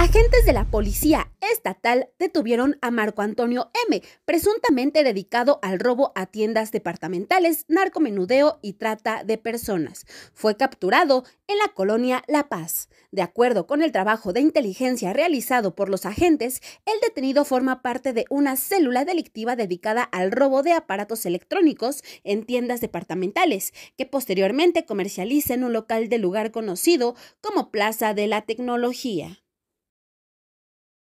Agentes de la Policía Estatal detuvieron a Marco Antonio M., presuntamente dedicado al robo a tiendas departamentales, narcomenudeo y trata de personas. Fue capturado en la colonia La Paz. De acuerdo con el trabajo de inteligencia realizado por los agentes, el detenido forma parte de una célula delictiva dedicada al robo de aparatos electrónicos en tiendas departamentales, que posteriormente comercializa en un local del lugar conocido como Plaza de la Tecnología.